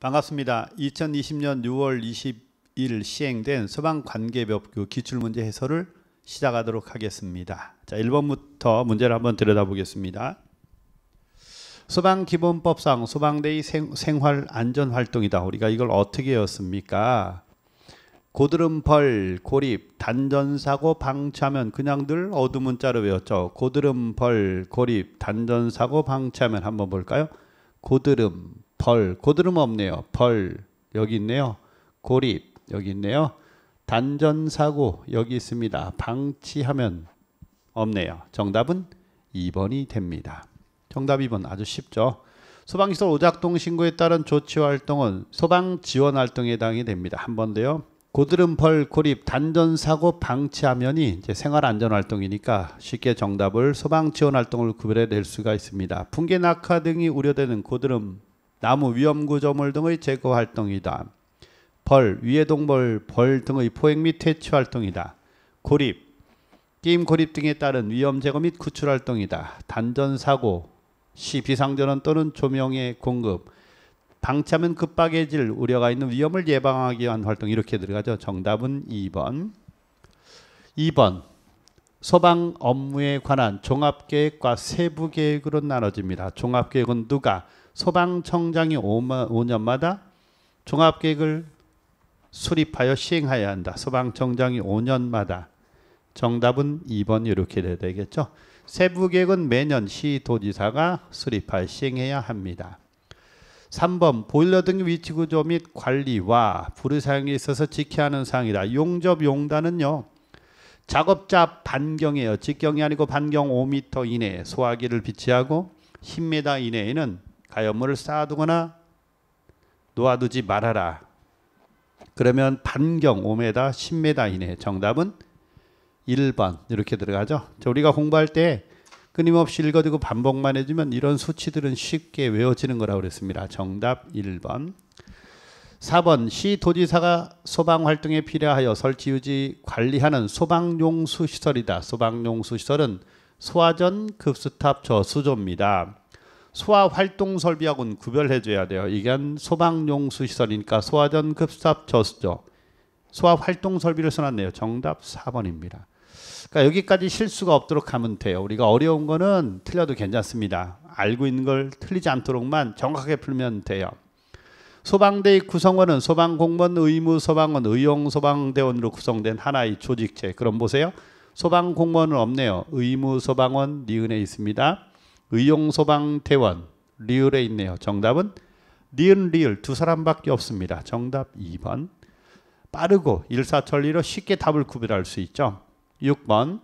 반갑습니다. 2020년 6월 20일 시행된 소방관계법 규 기출문제 해설을 시작하도록 하겠습니다. 자, 1번부터 문제를 한번 들여다보겠습니다. 소방기본법상 소방대의 생, 활안전활동이다. 우리가 이걸 어떻게 외습니까 고드름벌, 고립, 단전사고, 방치하면 그냥 늘 어두운 자로 외웠죠. 고드름벌, 고립, 단전사고, 방치하면 한번 볼까요? 고드름, 벌, 고드름 없네요. 벌, 여기 있네요. 고립, 여기 있네요. 단전사고, 여기 있습니다. 방치하면 없네요. 정답은 2번이 됩니다. 정답 2번 아주 쉽죠. 소방시설 오작동 신고에 따른 조치활동은 소방지원활동에 해당이 됩니다. 한 번 더요. 고드름 벌 고립 단전 사고 방치하면이 이제 생활 안전 활동이니까 쉽게 정답을 소방 지원 활동을 구별해 낼 수가 있습니다. 붕괴 낙하 등이 우려되는 고드름 나무 위험 구조물 등의 제거 활동이다. 벌, 위의 동벌, 벌 등의 포획 및 퇴치 활동이다. 고립, 게임 고립 등에 따른 위험 제거 및 구출 활동이다. 단전 사고, 시 비상전원 또는 조명의 공급, 방치하면 급박해질 우려가 있는 위험을 예방하기 위한 활동 이렇게 들어가죠. 정답은 2번. 2번 소방 업무에 관한 종합계획과 세부계획으로 나눠집니다. 종합계획은 누가? 소방청장이 5년마다 종합계획을 수립하여 시행해야 한다. 소방청장이 5년마다. 정답은 2번 이렇게 돼야 되겠죠. 세부계획은 매년 시도지사가 수립하여 시행해야 합니다. 3번 보일러 등 위치구조 및 관리와 불의 사용에 있어서 지켜야 하는 사항이다. 용접 용단은요. 작업자 반경이에요. 직경이 아니고 반경 5m 이내에 소화기를 비치하고 10m 이내에는 가염물을 쌓아두거나 놓아두지 말아라. 그러면 반경 5m, 10m 이내 정답은 1번 이렇게 들어가죠. 우리가 공부할 때 끊임없이 읽어주고 반복만 해주면 이런 수치들은 쉽게 외워지는 거라고 그랬습니다. 정답 1번. 4번 시 도지사가 소방 활동에 필요하여 설치 유지 관리하는 소방용수 시설이다. 소방용수 시설은 소화전 급수탑 저수조입니다. 소화 활동 설비하고는 구별해 줘야 돼요. 이건 소방용수 시설이니까 소화전 급수탑 저수조. 소화 활동 설비를 써놨네요. 정답 4번입니다. 그러니까 여기까지 실수가 없도록 하면 돼요. 우리가 어려운 거는 틀려도 괜찮습니다. 알고 있는 걸 틀리지 않도록만 정확하게 풀면 돼요. 소방대의 구성원은 소방공무원 의무 소방원 의용 소방대원으로 구성된 하나의 조직체. 그럼 보세요. 소방공무원은 없네요. 의무 소방원 리은에 있습니다. 의용 소방대원 리을에 있네요. 정답은 리은 리을 두 사람밖에 없습니다. 정답 2번. 빠르고 일사천리로 쉽게 답을 구별할 수 있죠. 6번.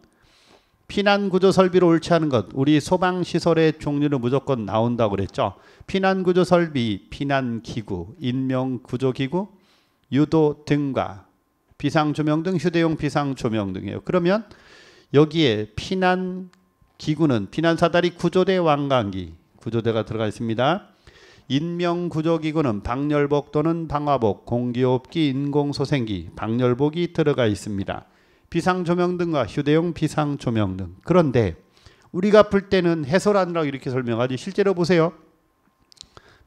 피난 구조 설비로 옳지 않은 것. 우리 소방 시설의 종류는 무조건 나온다고 그랬죠. 피난 구조 설비, 피난 기구, 인명 구조 기구, 유도 등과 비상 조명등, 휴대용 비상 조명등이에요. 그러면 여기에 피난 기구는 피난 사다리 구조대 왕관기 구조대가 들어가 있습니다. 인명 구조 기구는 방열복 또는 방화복, 공기호흡기, 인공소생기, 방열복이 들어가 있습니다. 비상조명등과 휴대용 비상조명등. 그런데 우리가 풀 때는 해설하느라고 이렇게 설명하지 실제로 보세요.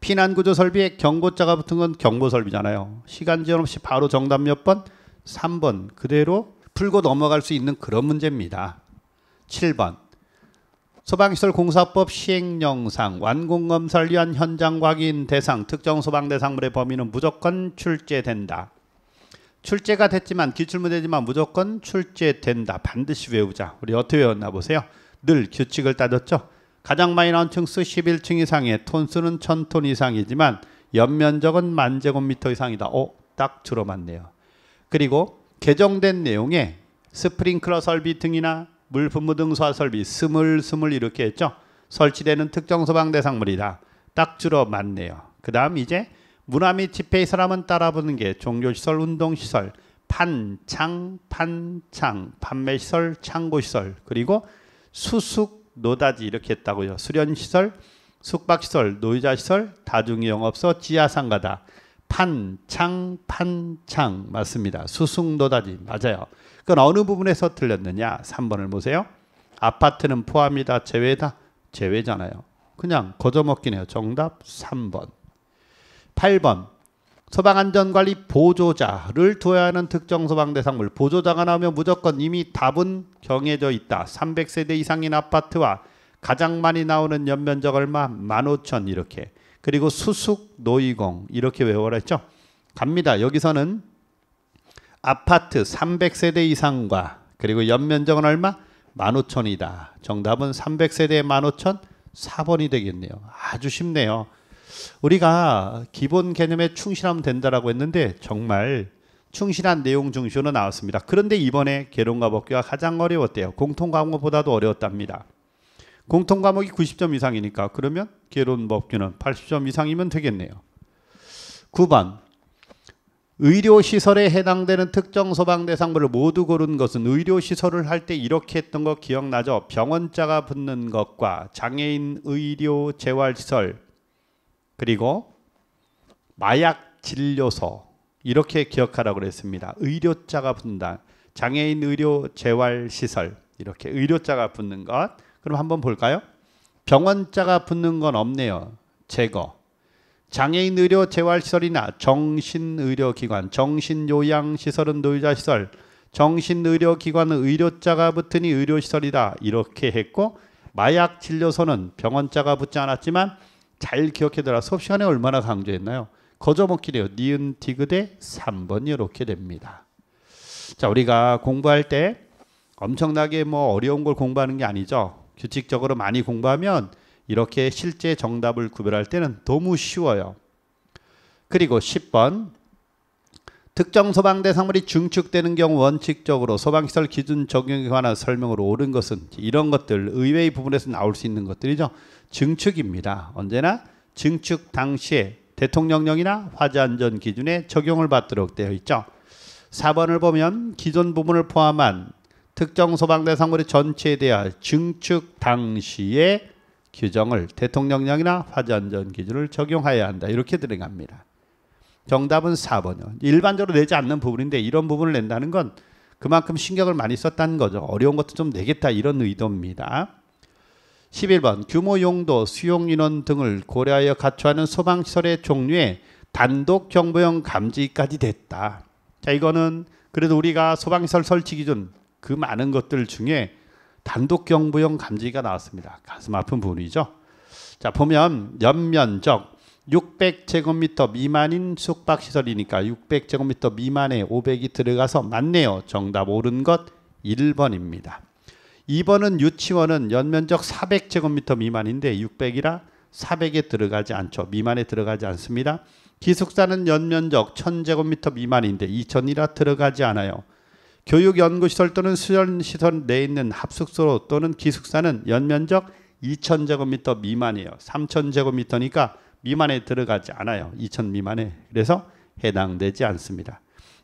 피난구조 설비에 경고자가 붙은 건경고 설비잖아요. 시간 제한 없이 바로 정답 몇 번? 3번 그대로 풀고 넘어갈 수 있는 그런 문제입니다. 7번 소방시설 공사법 시행령상 완공검사를 위한 현장 확인 대상 특정 소방대상물의 범위는 무조건 출제된다. 출제가 됐지만 기출문제지만 무조건 출제된다. 반드시 외우자. 우리 어떻게 외웠나 보세요. 늘 규칙을 따졌죠. 가장 많이 나온 층수 11층 이상의 톤수는 1000톤 이상이지만 연면적은 만 제곱미터 이상이다. 어, 딱 들어맞네요. 그리고 개정된 내용에 스프링클러 설비 등이나 물품무 등소화 설비 스물스물 이렇게 했죠. 설치되는 특정 소방 대상물이다. 딱 들어맞네요. 그 다음 이제 문화 및 집회의 사람은 따라붙는 게 종교시설, 운동시설, 판창, 판창, 판매시설, 창고시설, 그리고 수숙, 노다지 이렇게 했다고요. 수련시설, 숙박시설, 노이자시설 다중영업소, 지하상가다. 판창, 판창 맞습니다. 수숙, 노다지 맞아요. 그건 어느 부분에서 틀렸느냐? 3번을 보세요. 아파트는 포함이다, 제외다? 제외잖아요. 그냥 거저먹기네요. 정답 3번. 8번 소방안전관리 보조자를 두어야 하는 특정 소방대상물 보조자가 나오면 무조건 이미 답은 정해져 있다. 300세대 이상인 아파트와 가장 많이 나오는 연면적 얼마? 15,000 이렇게 그리고 수숙 노이공 이렇게 외워라했죠. 갑니다. 여기서는 아파트 300세대 이상과 그리고 연면적은 얼마? 15,000이다. 정답은 300세대에 15,000 4번이 되겠네요. 아주 쉽네요. 우리가 기본 개념에 충실하면 된다라고 했는데 정말 충실한 내용 중시로 나왔습니다. 그런데 이번에 개론과 법규가 가장 어려웠대요. 공통 과목보다도 어려웠답니다. 공통 과목이 90점 이상이니까 그러면 개론 법규는 80점 이상이면 되겠네요. 9번 의료시설에 해당되는 특정 소방 대상물을 모두 고른 것은 의료시설을 할 때 이렇게 했던 거 기억나죠? 병원자가 붙는 것과 장애인 의료 재활시설 그리고 마약 진료소 이렇게 기억하라고 그랬습니다. 의료자가 붙는다. 장애인 의료 재활 시설 이렇게 의료자가 붙는 것. 그럼 한번 볼까요? 병원자가 붙는 건 없네요. 제거. 장애인 의료 재활 시설이나 정신 의료 기관, 정신 요양 시설은 노유자 시설, 정신 의료 기관은 의료자가 붙으니 의료 시설이다. 이렇게 했고 마약 진료소는 병원자가 붙지 않았지만 잘 기억해둬라. 수업 시간에 얼마나 강조했나요? 거저먹기래요. 니은 디귿의 3번 이렇게 됩니다. 자 우리가 공부할 때 엄청나게 뭐 어려운 걸 공부하는 게 아니죠. 규칙적으로 많이 공부하면 이렇게 실제 정답을 구별할 때는 너무 쉬워요. 그리고 10번 특정 소방 대상물이 중축되는 경우 원칙적으로 소방시설 기준 적용에 관한 설명으로 옳은 것은 이런 것들 의외의 부분에서 나올 수 있는 것들이죠. 증축입니다. 언제나 증축 당시에 대통령령이나 화재안전 기준에 적용을 받도록 되어 있죠. 4번을 보면 기존 부분을 포함한 특정 소방 대상물의 전체에 대한 증축 당시의 규정을 대통령령이나 화재안전 기준을 적용하여야 한다. 이렇게 들어갑니다. 정답은 4번이요. 일반적으로 내지 않는 부분인데 이런 부분을 낸다는 건 그만큼 신경을 많이 썼다는 거죠. 어려운 것도 좀 내겠다 이런 의도입니다. 11번 규모 용도, 수용 인원 등을 고려하여 갖춰하는 소방시설의 종류에 단독 경보용 감지까지 됐다. 자, 이거는 그래도 우리가 소방시설 설치 기준 그 많은 것들 중에 단독 경보용 감지가 나왔습니다. 가슴 아픈 부분이죠. 자, 보면 연면적 600제곱미터 미만인 숙박시설이니까 600제곱미터 미만에 500이 들어가서 맞네요. 정답 옳은 것 1번입니다. 2번은 유치원은 연면적 400제곱미터 미만인데 600이라 400에 들어가지 않죠. 미만에 들어가지 않습니다. 기숙사는 연면적 1000제곱미터 미만인데 2000이라 들어가지 않아요. 교육연구시설 또는 수련시설 내에 있는 합숙소 또는 기숙사는 연면적 2000제곱미터 미만이에요. 3000제곱미터니까 미만에 들어가지 않아요. 2천 미만에. 그래서 해당되지 않습니다.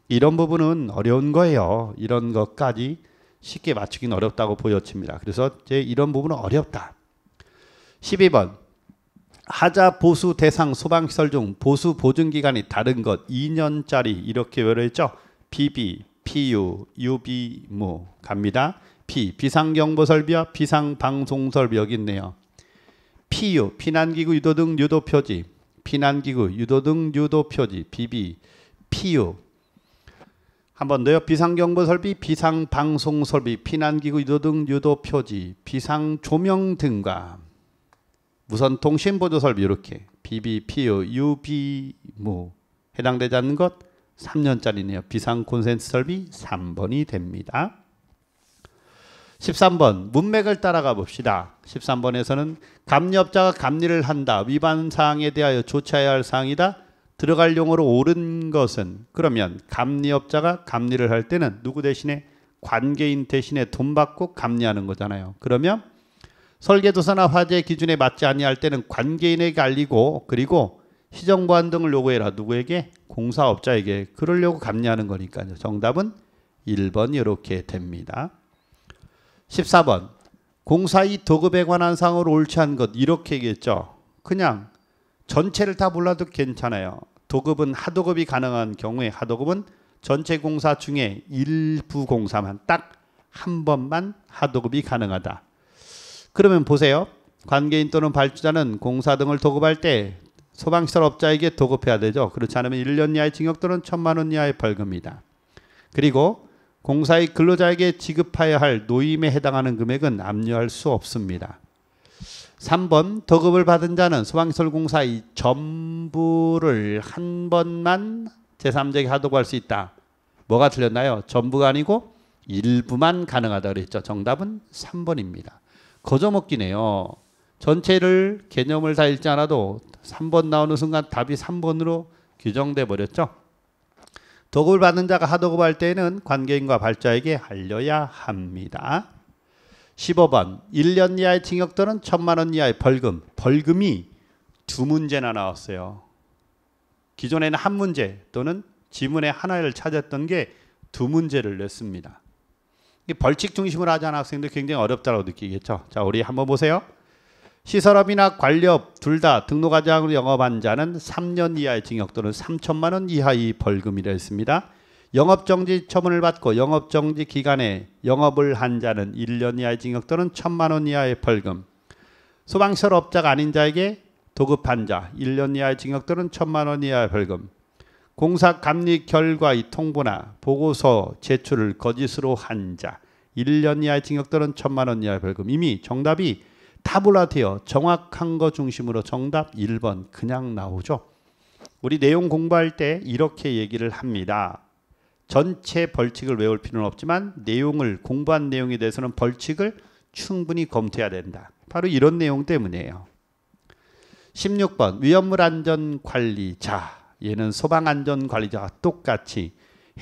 이런 부분은 어려운 거예요. 이런 것까지 쉽게 맞추긴 어렵다고 보여집니다. 그래서 제 이런 부분은 어렵다. 12번. 하자 보수 대상 소방시설 중 보수 보증기간이 다른 것 2년짜리 이렇게 외워했죠. BB, PU, UB 무 갑니다. P 비상경보설비와 비상방송설비 여기 있네요. PU 피난기구 유도 등 유도 표지 피난기구 유도 등 유도 표지 BB PU 한번 더요 비상경보 설비 비상방송 설비 피난기구 유도 등 유도 표지 비상조명 등과 무선 통신 보조 설비 이렇게 BB PU UB 무 해당되지 않는 것 3년짜리네요 비상 콘센트 설비 3번이 됩니다. 13번 문맥을 따라가 봅시다. 13번에서는 감리업자가 감리를 한다. 위반 사항에 대하여 조치해야 할 사항이다. 들어갈 용어로 옳은 것은 그러면 감리업자가 감리를 할 때는 누구 대신에 관계인 대신에 돈 받고 감리하는 거잖아요. 그러면 설계도서나 화재 기준에 맞지 아니할 때는 관계인에게 알리고 그리고 시정관 등을 요구해라. 누구에게? 공사업자에게. 그러려고 감리하는 거니까요. 정답은 1번 이렇게 됩니다. 14번. 공사의 도급에 관한 사항을 옳지 않은 것 이렇게 얘기했죠. 그냥 전체를 다 몰라도 괜찮아요. 도급은 하도급이 가능한 경우에 하도급은 전체 공사 중에 일부 공사만 딱 한 번만 하도급이 가능하다. 그러면 보세요. 관계인 또는 발주자는 공사 등을 도급할 때 소방시설 업자에게 도급해야 되죠. 그렇지 않으면 1년 이하의 징역 또는 1 천만 원 이하의 벌금입니다 그리고 공사의 근로자에게 지급하여야 할 노임에 해당하는 금액은 압류할 수 없습니다. 3번 더급을 받은 자는 소방시설공사의 전부를 한 번만 제3자에게 하도할 수 있다. 뭐가 틀렸나요? 전부가 아니고 일부만 가능하다 그랬죠. 정답은 3번입니다. 거저먹기네요. 전체를 개념을 다 읽지 않아도 3번 나오는 순간 답이 3번으로 규정돼 버렸죠. 도급을 받는 자가 하도급할 때에는 관계인과 발자에게 알려야 합니다. 15번 1년 이하의 징역 또는 천만 원 이하의 벌금 벌금이 두 문제나 나왔어요. 기존에는 한 문제 또는 지문의 하나를 찾았던 게 두 문제를 냈습니다. 벌칙 중심으로 하지 않은 학생들 굉장히 어렵다고 느끼겠죠. 자, 우리 한번 보세요. 시설업이나 관리업 둘 다 등록과장으로 영업한 자는 3년 이하의 징역 또는 3천만 원 이하의 벌금이라 했습니다. 영업정지 처분을 받고 영업정지 기간에 영업을 한 자는 1년 이하의 징역 또는 1천만 원 이하의 벌금 소방설 업자가 아닌 자에게 도급한 자 1년 이하의 징역 또는 1천만 원 이하의 벌금 공사 감리 결과의 통보나 보고서 제출을 거짓으로 한 자 1년 이하의 징역 또는 1천만 원 이하의 벌금 이미 정답이 타블라티어 정확한 거 중심으로 정답 1번 그냥 나오죠. 우리 내용 공부할 때 이렇게 얘기를 합니다. 전체 벌칙을 외울 필요는 없지만 내용을 공부한 내용에 대해서는 벌칙을 충분히 검토해야 된다. 바로 이런 내용 때문이에요. 16번 위험물 안전 관리자 얘는 소방 안전 관리자와 똑같이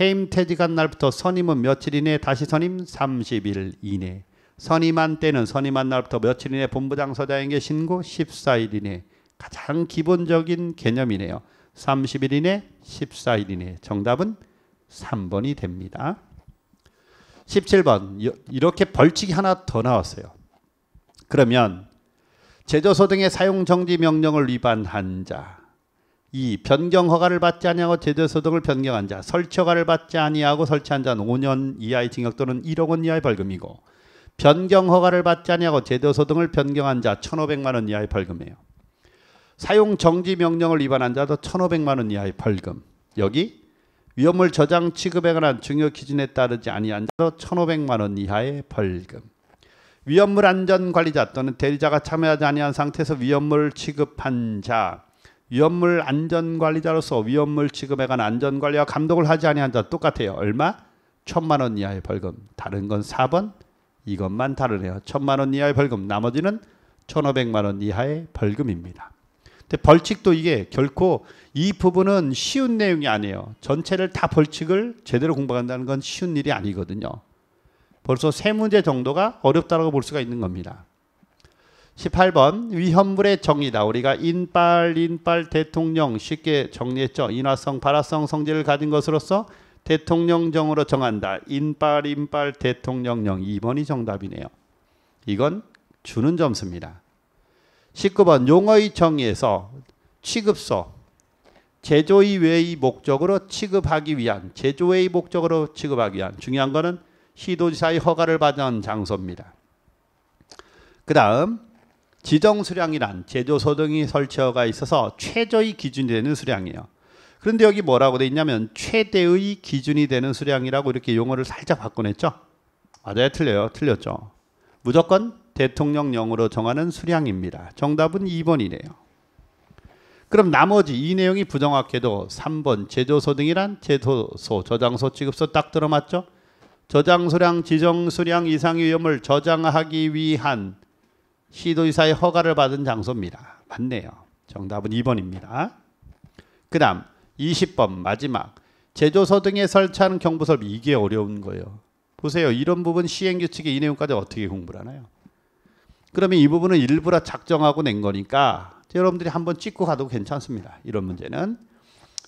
해임 퇴직한 날부터 선임은 며칠 이내 다시 선임 30일 이내 선임한 때는 선임한 날부터 며칠 이내 본부장 서장에게 신고 14일 이내 가장 기본적인 개념이네요. 30일 이내 14일 이내 정답은 3번이 됩니다. 17번 이렇게 벌칙이 하나 더 나왔어요. 그러면 제조소 등의 사용정지 명령을 위반한 자 2. 변경 허가를 받지 아니하고 제조소 등을 변경한 자 설치 허가를 받지 아니하고 설치한 자는 5년 이하의 징역 또는 1억 원 이하의 벌금이고 변경 허가를 받지 아니하고 제도소 등을 변경한 자 1,500만 원 이하의 벌금이에요. 사용 정지 명령을 위반한 자도 1,500만 원 이하의 벌금. 여기 위험물 저장 취급에 관한 중요 기준에 따르지 아니한 자도 1,500만 원 이하의 벌금. 위험물 안전 관리자 또는 대리자가 참여하지 아니한 상태에서 위험물 취급한 자 위험물 안전 관리자로서 위험물 취급에 관한 안전 관리와 감독을 하지 아니한 자 똑같아요. 얼마? 천만 원 이하의 벌금. 다른 건 4번 이것만 다르네요. 천만 원 이하의 벌금, 나머지는 천오백만 원 이하의 벌금입니다. 근데 벌칙도 이게 결코 이 부분은 쉬운 내용이 아니에요. 전체를 다 벌칙을 제대로 공부한다는 건 쉬운 일이 아니거든요. 벌써 세 문제 정도가 어렵다고 볼 수가 있는 겁니다. 18번 위험물의 정의다. 우리가 인빨, 인빨, 대통령 쉽게 정리했죠. 인화성, 발화성 성질을 가진 것으로서 대통령령으로 정한다. 인빨 인빨 대통령령 2번이 정답이네요. 이건 주는 점수입니다. 19번 용어의 정의에서 취급소 제조의 외의 목적으로 취급하기 위한 제조의 목적으로 취급하기 위한 중요한 거는 시도지사의 허가를 받은 장소입니다. 그 다음 지정 수량이란 제조 소등이 설치허가 있어서 최저의 기준이 되는 수량이에요. 그런데 여기 뭐라고 돼 있냐면 최대의 기준이 되는 수량이라고 이렇게 용어를 살짝 바꿔냈죠. 맞아요, 틀려요, 틀렸죠. 무조건 대통령령으로 정하는 수량입니다. 정답은 2번이네요. 그럼 나머지 이 내용이 부정확해도 3번 제조소 등이란 제조소, 저장소, 취급소 딱 들어맞죠? 저장소량, 지정수량 이상 위험을 저장하기 위한 시도의사의 허가를 받은 장소입니다. 맞네요. 정답은 2번입니다. 그 다음 20번 마지막 제조소 등에 설치하는 경보설비 이게 어려운 거예요. 보세요. 이런 부분 시행규칙의 이 내용까지 어떻게 공부를 하나요? 그러면 이 부분은 일부러 작정하고 낸 거니까 여러분들이 한번 찍고 가도 괜찮습니다. 이런 문제는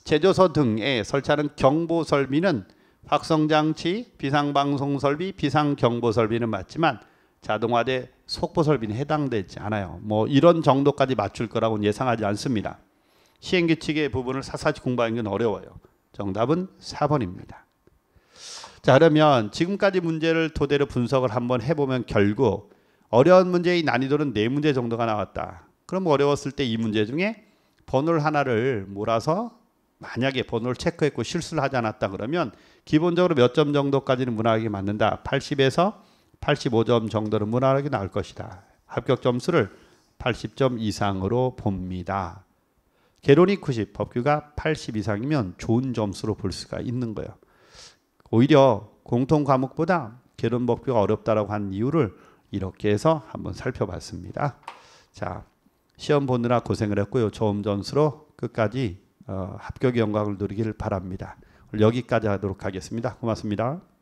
제조소 등에 설치하는 경보설비는 확성장치, 비상방송설비, 비상경보설비는 맞지만 자동화제 속보설비는 해당되지 않아요. 뭐 이런 정도까지 맞출 거라고는 예상하지 않습니다. 시행규칙의 부분을 사사지 공부하는 건 어려워요. 정답은 4번입니다. 자, 그러면 지금까지 문제를 토대로 분석을 한번 해보면 결국 어려운 문제의 난이도는 네 문제 정도가 나왔다. 그럼 어려웠을 때 이 문제 중에 번호를 하나를 몰아서 만약에 번호를 체크했고 실수를 하지 않았다 그러면 기본적으로 몇 점 정도까지는 무난하게 맞는다. 80에서 85점 정도는 무난하게 나올 것이다. 합격 점수를 80점 이상으로 봅니다. 개론이 90, 법규가 80 이상이면 좋은 점수로 볼 수가 있는 거예요. 오히려 공통 과목보다 개론 법규가 어렵다라고 한 이유를 이렇게 해서 한번 살펴봤습니다. 자, 시험 보느라 고생을 했고요. 좋은 점수로 끝까지 어, 합격의 영광을 누리길 바랍니다. 여기까지 하도록 하겠습니다. 고맙습니다.